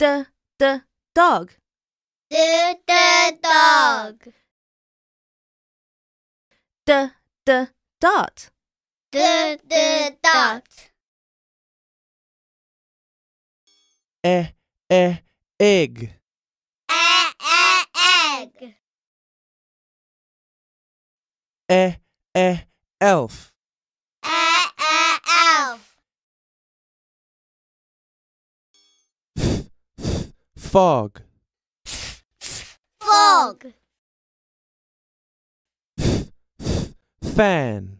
d d dog. D d dog. D d dot. D d dot. E e egg. E e egg. E e elf. Fog. Fog. Fan.